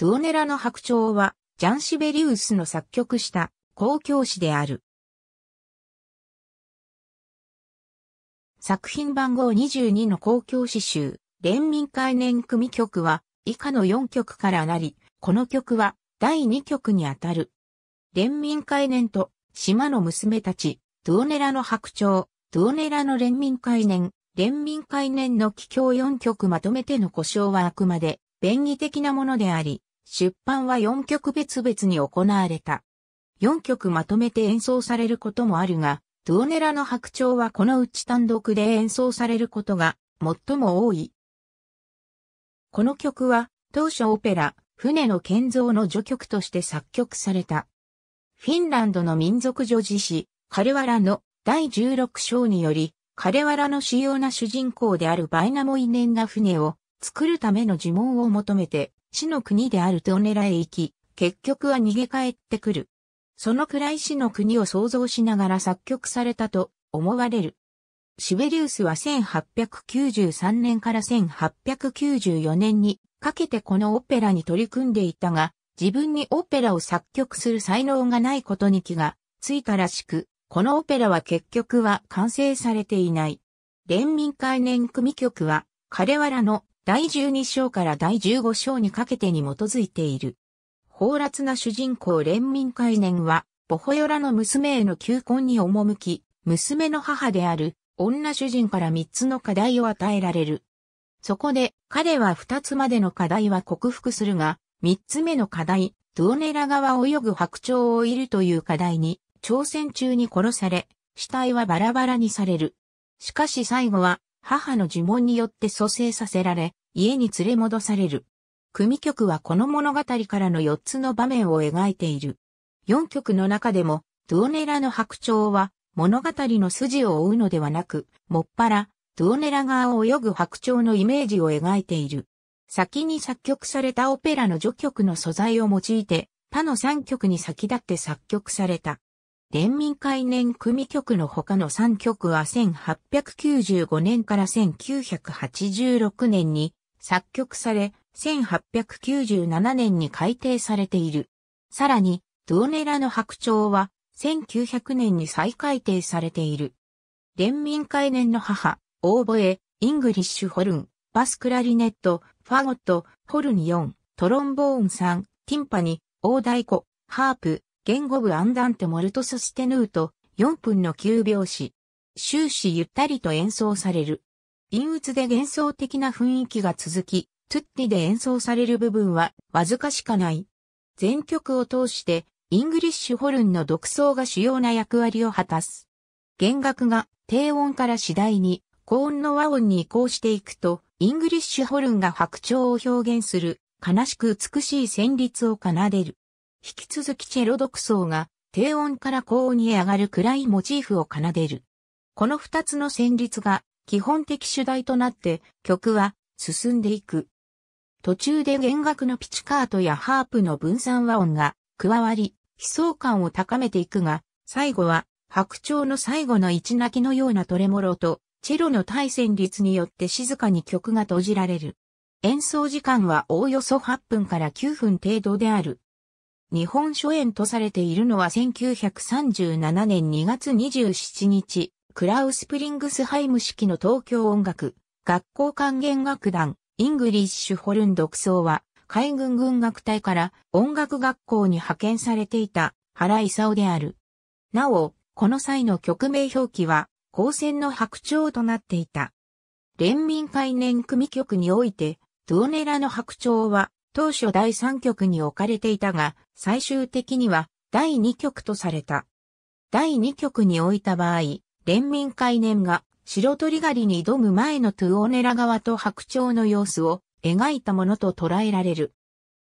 ドゥオネラの白鳥は、ジャン・シベリウスの作曲した公共詩である。作品番号22の公共詩集、連民会年組曲は、以下の4曲からなり、この曲は第2曲にあたる。連民会年と、島の娘たち、ドゥオネラの白鳥、ドゥオネラの連民会年、連民会年の帰郷4曲まとめての故障はあくまで、便宜的なものであり、出版は4曲別々に行われた。4曲まとめて演奏されることもあるが、ドゥオネラの白鳥はこのうち単独で演奏されることが最も多い。この曲は当初オペラ、船の建造の序曲として作曲された。フィンランドの民族女児誌、カレワラの第16章により、カレワラの主要な主人公であるバイナモイネンが船を作るための呪文を求めて、死の国であるトネラへ行き、結局は逃げ帰ってくる。そのくらい死の国を想像しながら作曲されたと思われる。シベリウスは1893年から1894年にかけてこのオペラに取り組んでいたが、自分にオペラを作曲する才能がないことに気がついたらしく、このオペラは結局は完成されていない。連民会年組曲は、彼らの第12章から第15章にかけてに基づいている。放辣な主人公連民会年は、ボホヨラの娘への求婚に赴き、娘の母である女主人から3つの課題を与えられる。そこで彼は2つまでの課題は克服するが、3つ目の課題、ドゥオネラ川を泳ぐ白鳥をいるという課題に、挑戦中に殺され、死体はバラバラにされる。しかし最後は母の呪文によって蘇生させられ、家に連れ戻される。組曲はこの物語からの4つの場面を描いている。4曲の中でも、ドゥオネラの白鳥は物語の筋を追うのではなく、もっぱら、ドゥオネラ側を泳ぐ白鳥のイメージを描いている。先に作曲されたオペラの序曲の素材を用いて、他の3曲に先立って作曲された。連民会年組局の他の3局は1895年から1986年に作曲され、1897年に改定されている。さらに、ドゥオネラの白鳥は1900年に再改定されている。連民会年の母、オーボエ、イングリッシュホルン、バスクラリネット、ファゴット、ホルン4、トロンボーン3、ティンパニ、大太鼓、ハープ、言語部アンダントモルトソステヌート、4分の9拍子。終始ゆったりと演奏される。陰鬱で幻想的な雰囲気が続き、トゥッティで演奏される部分はわずかしかない。全曲を通して、イングリッシュホルンの独奏が主要な役割を果たす。弦楽が低音から次第に高音の和音に移行していくと、イングリッシュホルンが白鳥を表現する悲しく美しい旋律を奏でる。引き続きチェロ独奏が低音から高音へ上がる暗いモチーフを奏でる。この二つの旋律が基本的主題となって曲は進んでいく。途中で弦楽のピチカートやハープの分散和音が加わり、悲壮感を高めていくが、最後は白鳥の最後の一泣きのようなトレモロとチェロの対旋律によって静かに曲が閉じられる。演奏時間はおおよそ8分から9分程度である。日本初演とされているのは1937年2月27日、クラウスプリングスハイム式の東京音楽、学校管弦楽団、イングリッシュホルン独奏は、海軍軍楽隊から音楽学校に派遣されていた原勲である。なお、この際の曲名表記は、高専の白鳥となっていた。連民会年組曲において、ドゥオネラの白鳥は、当初第3局に置かれていたが、最終的には第2局とされた。第2局に置いた場合、連民会年が白鳥狩りに挑む前のトゥオネラ側と白鳥の様子を描いたものと捉えられる。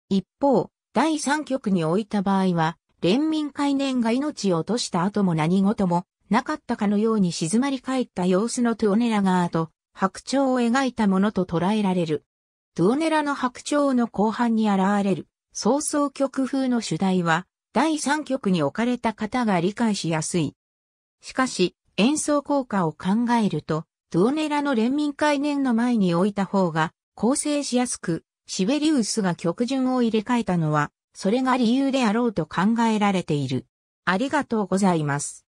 一方、第3局に置いた場合は、連民会年が命を落とした後も何事もなかったかのように静まり返った様子のトゥオネラ側と白鳥を描いたものと捉えられる。ドゥオネラの白鳥の後半に現れる、早々曲風の主題は、第3曲に置かれた方が理解しやすい。しかし、演奏効果を考えると、ドゥオネラの連民概念の前に置いた方が、構成しやすく、シベリウスが曲順を入れ替えたのは、それが理由であろうと考えられている。ありがとうございます。